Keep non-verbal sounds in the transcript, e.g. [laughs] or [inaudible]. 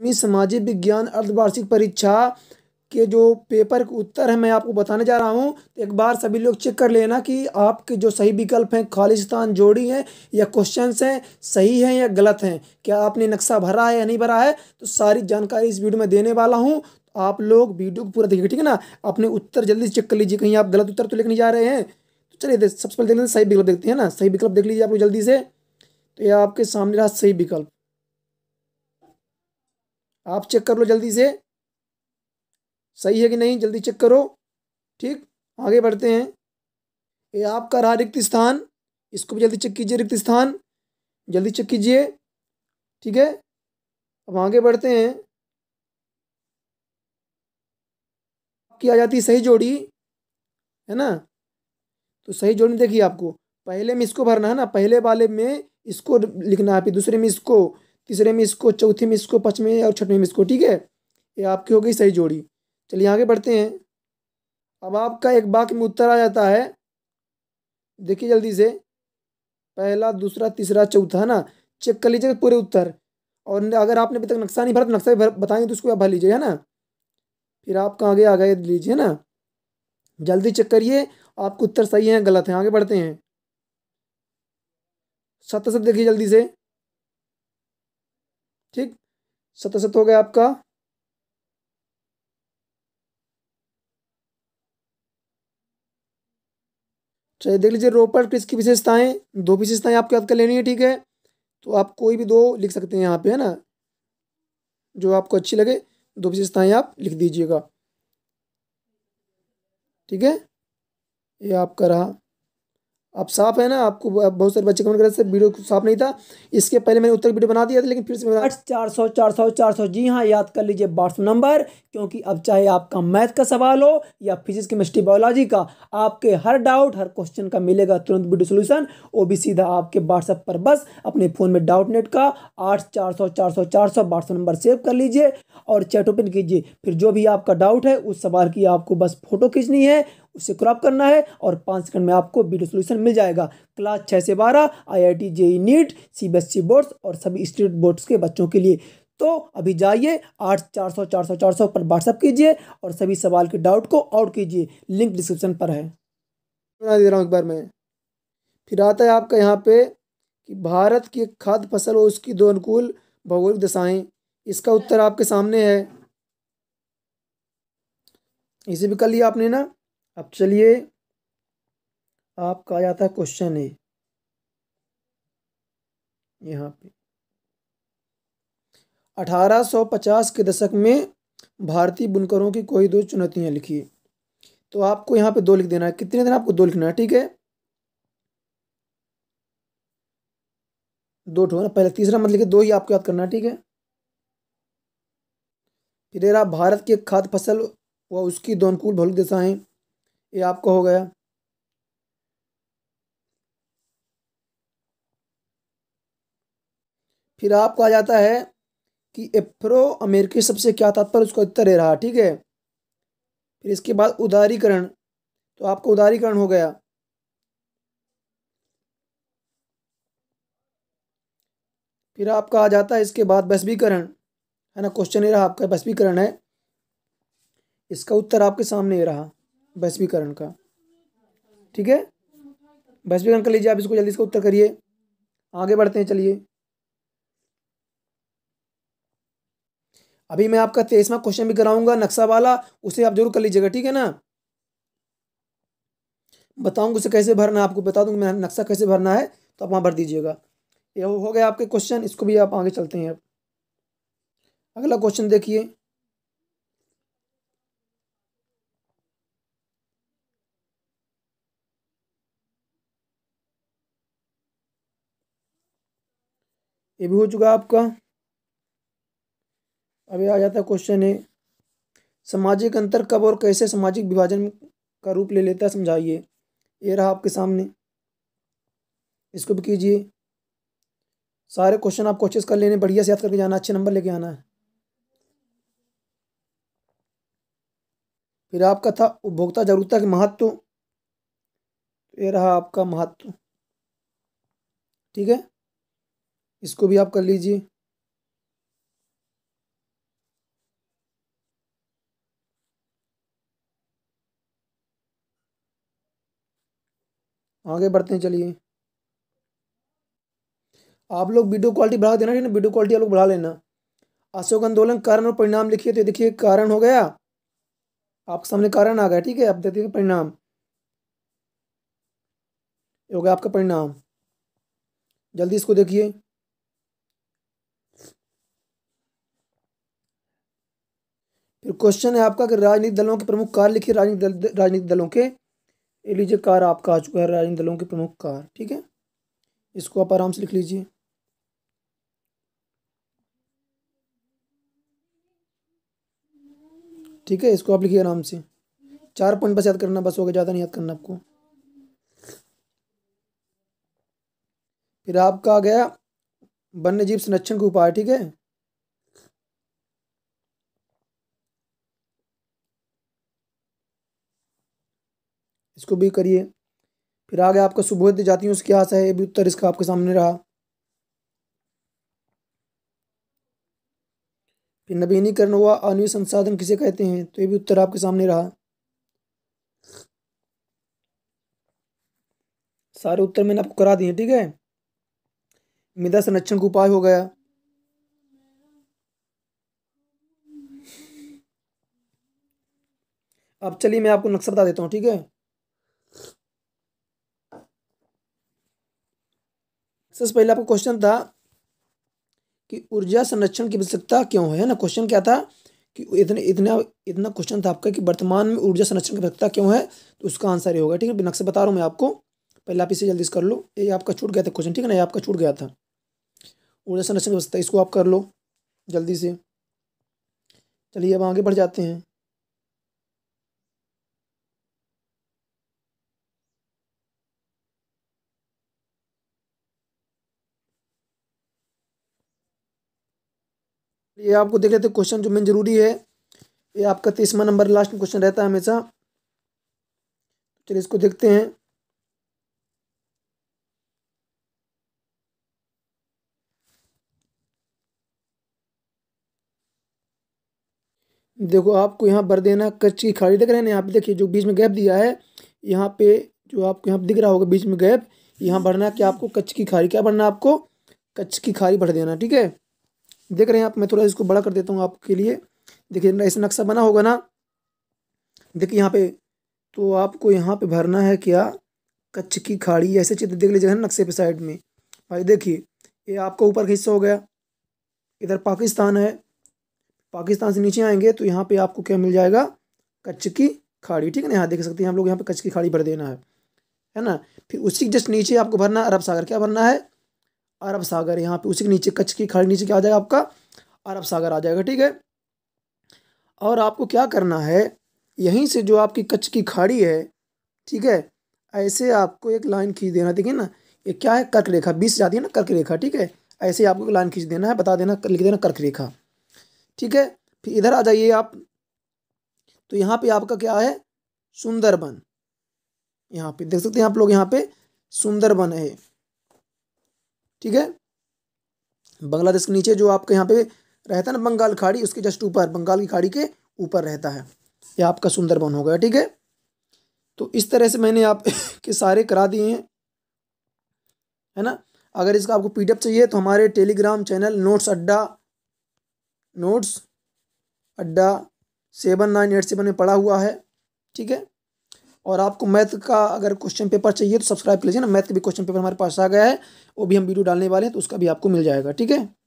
बारहवीं सामाजिक विज्ञान अर्धवार्षिक परीक्षा के जो पेपर के उत्तर है मैं आपको बताने जा रहा हूँ तो एक बार सभी लोग चेक कर लेना कि आपके जो सही विकल्प हैं खालिस्तान जोड़ी हैं या क्वेश्चंस हैं सही हैं या गलत हैं क्या आपने नक्शा भरा है या नहीं भरा है तो सारी जानकारी इस वीडियो में देने वाला हूँ तो आप लोग वीडियो को पूरा देखिए ठीक है ना अपने उत्तर जल्दी से चेक कर लीजिए कहीं आप गलत उत्तर तो लिखने जा रहे हैं तो चलिए सबसे पहले देख सही विकल्प देखते हैं ना सही विकल्प देख लीजिए आप लोग जल्दी से तो ये आपके सामने रहा सही विकल्प आप चेक कर लो जल्दी से सही है कि नहीं जल्दी चेक करो ठीक आगे बढ़ते हैं ये आपका रहा रिक्त स्थान इसको भी जल्दी चेक कीजिए रिक्त स्थान जल्दी चेक कीजिए ठीक है अब आगे बढ़ते हैं आपकी आ जाती सही जोड़ी है ना तो सही जोड़ी देखिए आपको पहले में इसको भरना है ना पहले वाले में इसको लिखना है फिर दूसरे में इसको तीसरे में इसको चौथे में इसको पचमे और छठवें में इसको ठीक है ये आपकी हो गई सही जोड़ी चलिए आगे बढ़ते हैं अब आपका एक बाक में उत्तर आ जाता है देखिए जल्दी से पहला दूसरा तीसरा चौथा है ना चेक कर लीजिएगा पूरे उत्तर और अगर आपने अभी तक नक्शा नहीं भरा तो नक्शा भर बताएंगे तो उसको आप भर लीजिए है ना फिर कहाँ आगे आगे लीजिए ना जल्दी चेक करिए आपको उत्तर सही है गलत है आगे बढ़ते हैं सत्तर सत्य देखिए जल्दी से ठीक सतसत हो गया आपका चलिए देख लीजिए रोपर क्रिस की विशेषताएं दो विशेषताएं आपके याद कर लेनी है ठीक है तो आप कोई भी दो लिख सकते हैं यहाँ पे है ना जो आपको अच्छी लगे दो विशेषताएं आप लिख दीजिएगा ठीक है ये आपका रहा अब साफ है ना आपको बहुत सारे बच्चे कमेंट कर रहे थे वीडियो साफ नहीं था इसके पहले मैंने उत्तर वीडियो बना दिया था लेकिन फिर से चार सौ चार सौ चार सौ जी हाँ याद कर लीजिए व्हाट्सअप नंबर क्योंकि अब चाहे आपका मैथ का सवाल हो या फिजिक्स केमिस्ट्री बायोलॉजी का आपके हर डाउट हर क्वेश्चन का मिलेगा तुरंत वीडियो सोल्यूशन वो भी सीधा आपके व्हाट्सएप पर बस अपने फ़ोन में डाउट नेट का आठ चार सौ चार सौ चार सौ नंबर सेव कर लीजिए और चैट ओपन कीजिए फिर जो भी आपका डाउट है उस सवाल की आपको बस फोटो खींचनी है उसे क्रॉप करना है और पाँच सेकंड में आपको वीडियो सोल्यूशन मिल जाएगा क्लास छः से बारह I I T JEE NEET C B S E boards और सभी स्टेट बोर्ड्स के बच्चों के लिए तो अभी जाइए आठ चार सौ चार सौ चार सौ पर व्हाट्सअप कीजिए और सभी सवाल के डाउट को आउट कीजिए लिंक डिस्क्रिप्शन पर है बना दे रहा हूँ एक बार मैं फिर आता है आपका यहाँ पे कि भारत की खाद्य फसल और उसकी दो अनुकूल भौगोलिक दशाएं इसका उत्तर आपके सामने है इसे भी कर लिया आपने ना अब चलिए आपका आ जाता है क्वेश्चन ए यहाँ पे 1850 के दशक में भारतीय बुनकरों की कोई दो चुनौतियाँ लिखिए तो आपको यहाँ पे दो लिख देना है कितने दिन आपको दो लिखना है ठीक है दो ठो ना मतलब पहले तीसरा मतलब दो ही आपको याद करना है ठीक है फिर आप भारत की खाद्य फसल व उसकी दो अनुकूल भौलिक दिशाएं ये आपका हो गया फिर आपको आ जाता है कि एफ्रो अमेरिकी सबसे क्या तात्पर्य उसका उत्तर दे रहा ठीक है फिर इसके बाद उदारीकरण तो आपका उदारीकरण हो गया फिर आपका आ जाता है इसके बाद वैश्वीकरण है ना क्वेश्चन ये रहा आपका वैश्वीकरण है इसका उत्तर आपके सामने ये रहा वैश्वीकरण का ठीक है वैश्वीकरण कर लीजिए आप इसको जल्दी से उत्तर करिए आगे बढ़ते हैं चलिए अभी मैं आपका तेईसवा क्वेश्चन भी कराऊंगा नक्शा वाला उसे आप जरूर कर लीजिएगा ठीक है ना बताऊंगा उसे कैसे भरना है आपको बता दूंगा मैं नक्शा कैसे भरना है तो आप वहाँ भर दीजिएगा ये हो गया आपके क्वेश्चन इसको भी आप आगे चलते हैं अब अगला क्वेश्चन देखिए ये भी हो चुका आपका अभी आ जाता क्वेश्चन है सामाजिक अंतर कब और कैसे सामाजिक विभाजन का रूप ले लेता है समझाइए ये रहा आपके सामने इसको भी कीजिए सारे क्वेश्चन आप कोशिश कर लेने बढ़िया से याद करके जाना अच्छे नंबर लेके आना है फिर आपका था उपभोक्ता जागरूकता के महत्व ये रहा आपका महत्व ठीक है इसको भी आप कर लीजिए आगे बढ़ते हैं चलिए आप लोग वीडियो क्वालिटी बढ़ा देना ठीक है ना वीडियो क्वालिटी आप लोग बढ़ा लेना अशोक आंदोलन कारण और परिणाम लिखिए तो देखिए कारण हो गया आपके सामने कारण आ गया ठीक है आप देखते हैं परिणाम हो गया आपका परिणाम जल्दी इसको देखिए क्वेश्चन है आपका कि राजनीतिक दलों के प्रमुख कार लिखिए राजनीतिक दल राजनीतिक दलों के ये लीजिए कार आपका आ चुका है राजनीतिक दलों के प्रमुख कार ठीक है इसको आप आराम से लिख लीजिए ठीक है इसको आप लिखिए आराम से चार पॉइंट बस याद करना बस हो गया ज़्यादा नहीं याद करना आपको फिर आपका आ गया वन्य जीव संरक्षण के उपाय ठीक है इसको भी करिए फिर आ गया आपका सुबोध जाती हूँ क्या आशा है ये भी उत्तर इसका आपके सामने रहा फिर नवीनीकरण हुआ आणवीय संसाधन किसे कहते हैं तो ये भी उत्तर आपके सामने रहा सारे उत्तर मैंने आपको करा दिए ठीक है मृदा संरक्षण का उपाय हो गया अब चलिए मैं आपको नक्शा बता देता हूँ ठीक है सबसे पहले आपका क्वेश्चन था कि ऊर्जा संरक्षण की आवश्यकता क्यों है ना क्वेश्चन क्या था कि इतने इतना इतना क्वेश्चन था आपका कि वर्तमान में ऊर्जा संरक्षण की आवश्यकता क्यों है तो उसका आंसर ये होगा ठीक है बिना बता रहा हूँ मैं आपको पहले आप इसे जल्दी से कर लो ये आपका छूट गया था क्वेश्चन ठीक है ना ये आपका छूट गया था ऊर्जा संरक्षण की आवश्यकता इसको आप कर लो जल्दी से चलिए अब आगे बढ़ जाते हैं ये आपको देख लेते क्वेश्चन जो मेन जरूरी है ये आपका तीसवा नंबर लास्ट क्वेश्चन रहता है हमेशा चलिए इसको देखते हैं देखो आपको यहाँ भर देना कच्छ की खाड़ी देख रहे हैं यहाँ पे देखिए जो बीच में गैप दिया है यहाँ पे जो आपको यहाँ दिख रहा होगा बीच में गैप यहाँ भरना कि आपको कच्छ की खाड़ी क्या भरना आपको कच्छ की खाड़ी भर देना ठीक है देख रहे हैं आप मैं थोड़ा इसको बड़ा कर देता हूँ आपके लिए देखिए ऐसा नक्शा बना होगा ना देखिए यहाँ पे तो आपको यहाँ पे भरना है क्या कच्छ की खाड़ी ऐसे चित्र देख लीजिएगा ना नक्शे पे साइड में भाई देखिए ये आपका ऊपर का हिस्सा हो गया इधर पाकिस्तान है पाकिस्तान से नीचे आएंगे तो यहाँ पे आपको क्या मिल जाएगा कच्छ की खाड़ी ठीक है ना यहाँ देख सकते हैं हम लोग यहाँ पे कच्छ की खाड़ी भर देना है है ना फिर उसी जस्ट नीचे आपको भरना अरब सागर क्या भरना है अरब सागर यहाँ पे उसी के नीचे कच्छ की खाड़ी नीचे क्या आ जाएगा आपका अरब सागर आ जाएगा ठीक है और आपको क्या करना है यहीं से जो आपकी कच्छ की खाड़ी है ठीक है ऐसे आपको एक लाइन खींच देना देखिए ना ये क्या है कर्क रेखा बीस जाती है ना कर्क रेखा ठीक है ऐसे आपको एक लाइन खींच देना है बता देना लिख देना कर्क रेखा ठीक है फिर इधर आ जाइए आप तो यहाँ पे आपका क्या है सुंदरबन यहाँ पे देख सकते हैं आप लोग यहाँ पे सुंदरबन है ठीक है बांग्लादेश के नीचे जो आपके यहाँ पे रहता है ना बंगाल खाड़ी उसके जस्ट ऊपर बंगाल की खाड़ी के ऊपर रहता है यह आपका सुंदरबन हो गया ठीक है तो इस तरह से मैंने आप [laughs] के सारे करा दिए हैं है ना अगर इसका आपको पी चाहिए तो हमारे Telegram channel notes Adda notes Adda seven nine eight seven में पड़ा हुआ है ठीक है और आपको मैथ का अगर क्वेश्चन पेपर चाहिए तो सब्सक्राइब कर लीजिए ना मैथ का भी क्वेश्चन पेपर हमारे पास आ गया है वो भी हम वीडियो डालने वाले हैं तो उसका भी आपको मिल जाएगा ठीक है